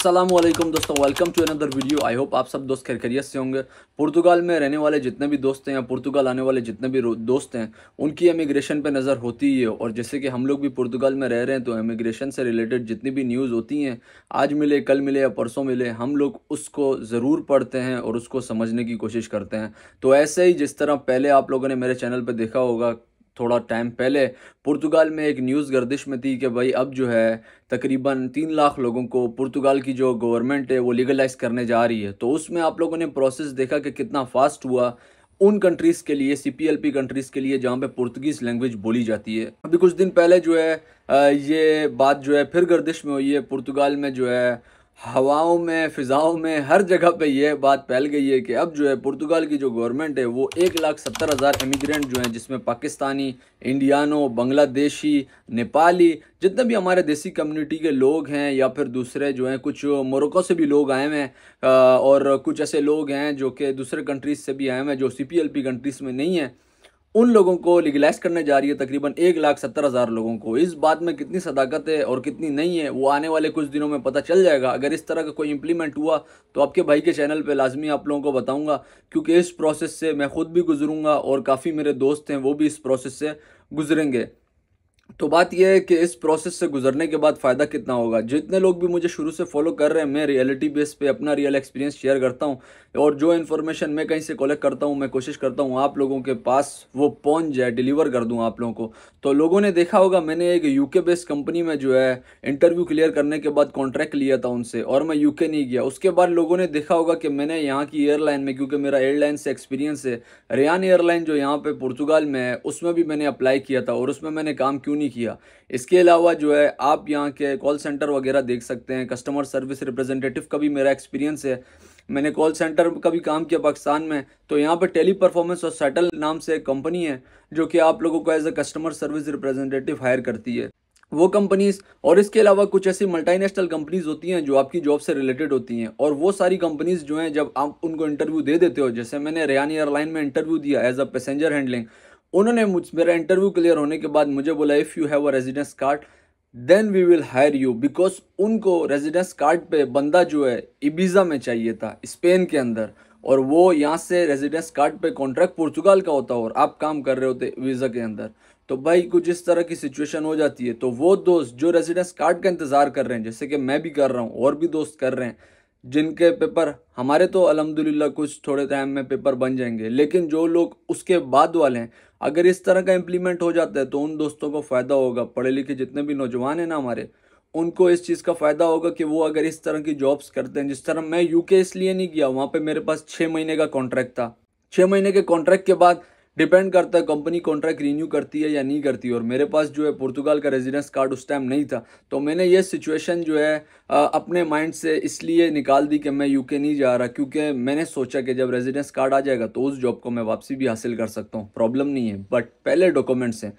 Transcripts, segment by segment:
असलम दोस्तों welcome to another video I hope आप सब दोस्त खैर खैरियत से होंगे पुर्तगाल में रहने वाले जितने भी दोस्त हैं या पुर्तगाल आने वाले जितने भी दोस्त हैं उनकी इमिग्रेशन पे नज़र होती है और जैसे कि हम लोग भी पुर्तगाल में रह रहे हैं तो इमिग्रेशन से रिलेटेड जितनी भी न्यूज़ होती हैं आज मिले कल मिले या परसों मिले हम लोग उसको ज़रूर पढ़ते हैं और उसको समझने की कोशिश करते हैं तो ऐसे ही जिस तरह पहले आप लोगों ने मेरे चैनल पर देखा होगा थोड़ा टाइम पहले पुर्तगाल में एक न्यूज़ गर्दिश में थी कि भाई अब जो है तकरीबन तीन लाख लोगों को पुर्तगाल की जो गवर्नमेंट है वो लीगलाइज करने जा रही है तो उसमें आप लोगों ने प्रोसेस देखा कि कितना फास्ट हुआ उन कंट्रीज़ के लिए C P L P countries के लिए जहाँ पे पुर्तगीज़ लैंग्वेज बोली जाती है अभी कुछ दिन पहले जो है ये बात जो है फिर गर्दिश में हुई है पुर्तगाल में जो है हवाओं में फ़िज़ाओं में हर जगह पे ये बात फैल गई है कि अब जो है पुर्तगाल की जो गवर्नमेंट है वो एक लाख सत्तर हज़ार इमिग्रेंट जो हैं जिसमें पाकिस्तानी इंडियानो बांग्लादेशी नेपाली जितने भी हमारे देसी कम्युनिटी के लोग हैं या फिर दूसरे जो हैं कुछ मोरक्को से भी लोग आए हुए हैं और कुछ ऐसे लोग हैं जो कि दूसरे कंट्रीज़ से भी आए हुए हैं जो सी पी कंट्रीज़ में नहीं हैं उन लोगों को लीगलाइज करने जा रही है तकरीबन एक लाख सत्तर हज़ार लोगों को इस बात में कितनी सदाकत है और कितनी नहीं है वो आने वाले कुछ दिनों में पता चल जाएगा अगर इस तरह का कोई इंप्लीमेंट हुआ तो आपके भाई के चैनल पे लाजमी आप लोगों को बताऊंगा क्योंकि इस प्रोसेस से मैं ख़ुद भी गुजरूंगा और काफ़ी मेरे दोस्त हैं वो भी इस प्रोसेस से गुजरेंगे तो बात यह है कि इस प्रोसेस से गुजरने के बाद फ़ायदा कितना होगा जितने लोग भी मुझे शुरू से फॉलो कर रहे हैं मैं रियलिटी बेस पे अपना रियल एक्सपीरियंस शेयर करता हूँ और जो इन्फॉर्मेशन मैं कहीं से कलेक्ट करता हूँ मैं कोशिश करता हूँ आप लोगों के पास वो पहुंच जाए डिलीवर कर दूँ आप लोगों को तो लोगों ने देखा होगा मैंने एक यू बेस्ड कंपनी में जो है इंटरव्यू क्लियर करने के बाद कॉन्ट्रैक्ट लिया था उनसे और मैं यू नहीं गया उसके बाद लोगों ने देखा होगा कि मैंने यहाँ की एयरलाइन में क्योंकि मेरा एयरलाइन से एक्सपीरियंस है रियान एयरलाइन जो यहाँ पर पुर्तगाल में है उसमें भी मैंने अप्लाई किया था और उसमें मैंने काम क्यों नहीं नहीं किया इसके अलावा जो है आप यहाँ के कॉल सेंटर वगैरह देख सकते हैं कस्टमर सर्विस रिप्रेजेंटेटिव का भी मेरा एक्सपीरियंस है मैंने कॉल सेंटर का भी काम किया पाकिस्तान में तो यहाँ पर टेली परफॉर्मेंस और सेटल नाम से एक कंपनी है जो कि आप लोगों को as a customer service representative hire करती है वो कंपनीज और इसके अलावा कुछ ऐसी मल्टीनेशनल कंपनीज होती हैं जो आपकी जॉब से रिलेटेड होती हैं और वो सारी कंपनीज जो हैं जब आप उनको इंटरव्यू दे देते हो जैसे मैंने रियानी एयरलाइन में इंटरव्यू दिया एज अ पैसेंजर हैंडलिंग उन्होंने मुझ मेरा इंटरव्यू क्लियर होने के बाद मुझे बोला if you have a residence card then we will hire you because उनको रेजिडेंस कार्ड पे बंदा जो है इबीजा में चाहिए था स्पेन के अंदर और वो यहाँ से रेजिडेंस कार्ड पे कॉन्ट्रैक्ट पुर्तगाल का होता और आप काम कर रहे होते वीज़ा के अंदर तो भाई कुछ इस तरह की सिचुएशन हो जाती है तो वो दोस्त जो रेजिडेंस कार्ड का इंतज़ार कर रहे हैं जैसे कि मैं भी कर रहा हूँ और भी दोस्त कर रहे हैं जिनके पेपर हमारे तो अलहमदिल्ला कुछ थोड़े टाइम में पेपर बन जाएंगे लेकिन जो लोग उसके बाद वाले हैं अगर इस तरह का इम्प्लीमेंट हो जाता है तो उन दोस्तों को फ़ायदा होगा पढ़े लिखे जितने भी नौजवान हैं ना हमारे उनको इस चीज़ का फ़ायदा होगा कि वो अगर इस तरह की जॉब्स करते हैं जिस तरह मैं यूके इसलिए नहीं गया वहाँ पर मेरे पास छः महीने का कॉन्ट्रैक्ट था छः महीने के कॉन्ट्रैक्ट के बाद डिपेंड करता है कंपनी कॉन्ट्रैक्ट रीन्यू करती है या नहीं करती है और मेरे पास जो है पुर्तगाल का रेजिडेंस कार्ड उस टाइम नहीं था तो मैंने ये सिचुएशन जो है अपने माइंड से इसलिए निकाल दी कि मैं यूके नहीं जा रहा क्योंकि मैंने सोचा कि जब रेजिडेंस कार्ड आ जाएगा तो उस जॉब को मैं वापसी भी हासिल कर सकता हूँ प्रॉब्लम नहीं है बट पहले डॉक्यूमेंट्स हैं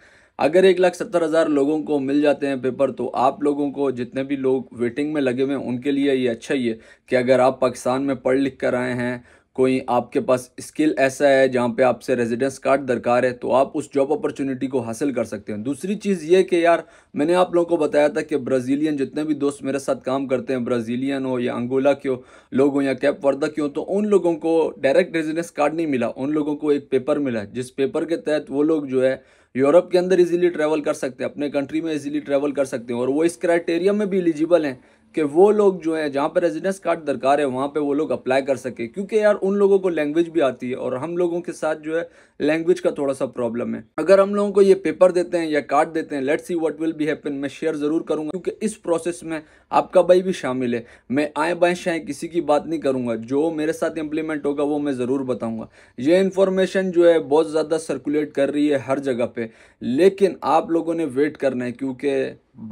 अगर एक लाख सत्तर हज़ार लोगों को मिल जाते हैं पेपर तो आप लोगों को जितने भी लोग वेटिंग में लगे हुए हैं उनके लिए ये अच्छा ही है कि अगर आप पाकिस्तान में पढ़ लिख कर आए हैं कोई आपके पास स्किल ऐसा है जहाँ पे आपसे रेजिडेंस कार्ड दरकार है तो आप उस जॉब अपॉर्चुनिटी को हासिल कर सकते हैं दूसरी चीज़ ये कि यार मैंने आप लोगों को बताया था कि ब्राज़ीलियन जितने भी दोस्त मेरे साथ काम करते हैं ब्राज़ीलियन हो या अंगोला के हो लोग हों या कैप वर्दा के हो तो उन लोगों को डायरेक्ट रेजिडेंस कार्ड नहीं मिला उन लोगों को एक पेपर मिला जिस पेपर के तहत वो लोग जो है यूरोप के अंदर इजीली ट्रैवल कर सकते हैं अपने कंट्री में इजीली ट्रैवल कर सकते हैं और वो इस क्राइटेरिया में भी एलिजिबल हैं कि वो लोग जो हैं जहाँ पर रेजिडेंस कार्ड दरकार है वहाँ पे वो लोग अप्लाई कर सके क्योंकि यार उन लोगों को लैंग्वेज भी आती है और हम लोगों के साथ जो है लैंग्वेज का थोड़ा सा प्रॉब्लम है अगर हम लोगों को ये पेपर देते हैं या कार्ड देते हैं let's see what will be happen मैं शेयर ज़रूर करूँगा क्योंकि इस प्रोसेस में आपका भाई भी शामिल है मैं आए बाएँ शाएँ किसी की बात नहीं करूँगा जो मेरे साथ इम्प्लीमेंट होगा वो मैं ज़रूर बताऊँगा ये इन्फॉर्मेशन जो है बहुत ज़्यादा सर्कुलेट कर रही है हर जगह पर लेकिन आप लोगों ने वेट करना है क्योंकि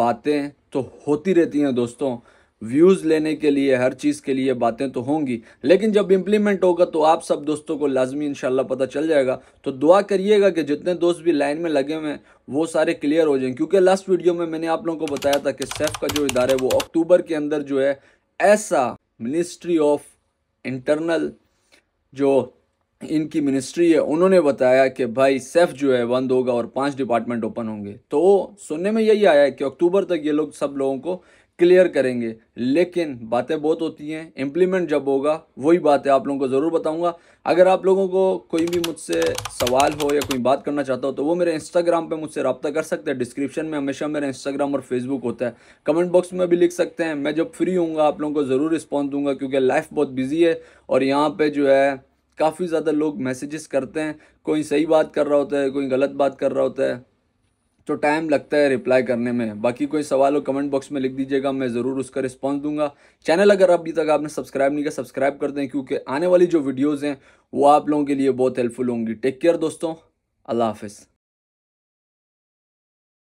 बातें तो होती रहती हैं दोस्तों व्यूज़ लेने के लिए हर चीज़ के लिए बातें तो होंगी लेकिन जब इम्प्लीमेंट होगा तो आप सब दोस्तों को लाजमी इन पता चल जाएगा तो दुआ करिएगा कि जितने दोस्त भी लाइन में लगे हुए हैं वो सारे क्लियर हो जाएं क्योंकि लास्ट वीडियो में मैंने आप लोगों को बताया था कि सेफ का जो इदारा है वो अक्टूबर के अंदर जो है ऐसा मिनिस्ट्री ऑफ इंटरनल जो इनकी मिनिस्ट्री है उन्होंने बताया कि भाई सेफ जो है बंद होगा और पांच डिपार्टमेंट ओपन होंगे तो सुनने में यही आया है कि अक्टूबर तक ये लोग सब लोगों को क्लियर करेंगे लेकिन बातें बहुत होती हैं इम्प्लीमेंट जब होगा वही बात है आप लोगों को ज़रूर बताऊंगा अगर आप लोगों को कोई भी मुझसे सवाल हो या कोई बात करना चाहता हो तो वो मेरे इंस्टाग्राम पे मुझसे रब्ता कर सकते हैं डिस्क्रिप्शन में हमेशा मेरा इंस्टाग्राम और फेसबुक होता है कमेंट बॉक्स में भी लिख सकते हैं मैं जब फ्री हूँ आप लोगों को ज़रूर रिस्पॉन्स दूंगा क्योंकि लाइफ बहुत बिजी है और यहाँ पर जो है काफ़ी ज़्यादा लोग मैसेजेस करते हैं कोई सही बात कर रहा होता है कोई गलत बात कर रहा होता है तो टाइम लगता है रिप्लाई करने में बाकी कोई सवाल हो कमेंट बॉक्स में लिख दीजिएगा मैं ज़रूर उसका रिस्पॉन्स दूंगा चैनल अगर अभी तक आपने सब्सक्राइब नहीं किया सब्सक्राइब कर दें क्योंकि आने वाली जो वीडियोज़ हैं वो आप लोगों के लिए बहुत हेल्पफुल होंगी टेक केयर दोस्तों अल्लाह हाफिज़